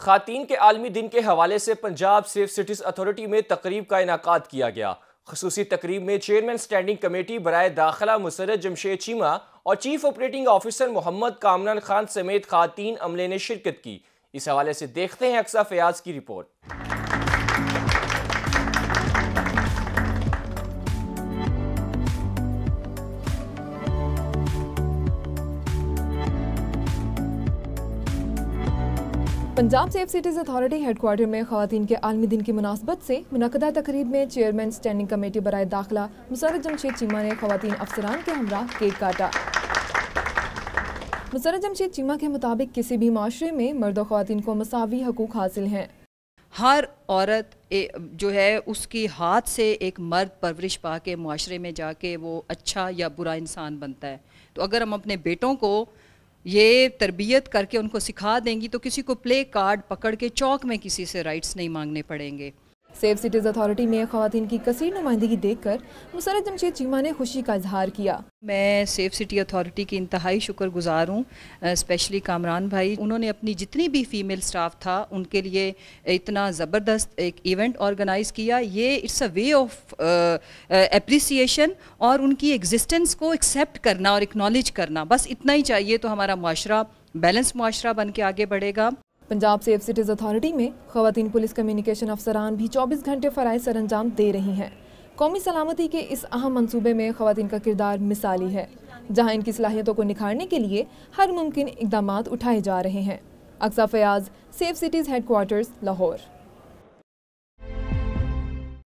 खातन के आलमी दिन के हवाले से पंजाब सेफ सिटीज़ अथॉरिटी में तकरीब का इनका किया गया खसूसी तकरीब में चेयरमैन स्टैंडिंग कमेटी बरए दाखिला मुसरत जमशेद चीमा और chief operating officer Mohammad Kamran Khan समेत खातन अमले ने शिरकत की इस हवाले से देखते हैं अक्सा फयाज की report Punjab safe cities authority headquarter में खातन के आलमी दिन की मुनासबत से मुनदा तकरीब में चेयरमैन स्टैंडिंग कमेटी बरए दाखिला मुसरत जमशेद चीमा ने खातन अफसरान के हमरा केक काटा मुसरत जमशेद चीमा के मुताबिक किसी भी माशरे में मर्द खातन को मसावी हकूक हासिल हैं हर औरत ए, जो है उसकी हाथ से एक मर्द परवरिश पा के माशरे में जाके वो अच्छा या बुरा इंसान बनता है तो अगर हम अपने बेटों को ये तरबियत करके उनको सिखा देंगी तो किसी को प्ले कार्ड पकड़ के चौक में किसी से राइट्स नहीं मांगने पड़ेंगे सेफ सिटीज अथॉरिटी में खातन की कसर नुमाइंदगी देख कर मुसरत जमशेद चीमा ने खुशी का इजहार किया मैं सेफ सिटी अथॉरिटी की इंतहाई शुक्र गुज़ार हूँ स्पेशली कामरान भाई उन्होंने अपनी जितनी भी फीमेल स्टाफ था उनके लिए इतना ज़बरदस्त एक इवेंट ऑर्गेनाइज़ किया ये it's a way of appreciation और उनकी एग्जिस्टेंस को एक्सेप्ट करना और एक्नॉलेज करना बस इतना ही चाहिए तो हमारा माशरा बैलेंस माशरा बन के आगे बढ़ेगा पंजाब सेफ सिटीज़ अथॉरिटी में खातन पुलिस कम्युनिकेशन अफसरान भी 24 घंटे सर अंजाम दे रही हैं कौमी सलामती के इस अहम मंसूबे में खातन का किरदार मिसाली है जहाँ इनकी सलाहियतों को निखारने के लिए हर मुमकिन इकदाम उठाए जा रहे हैं Aqsa Fayyaz safe cities headquarters Lahore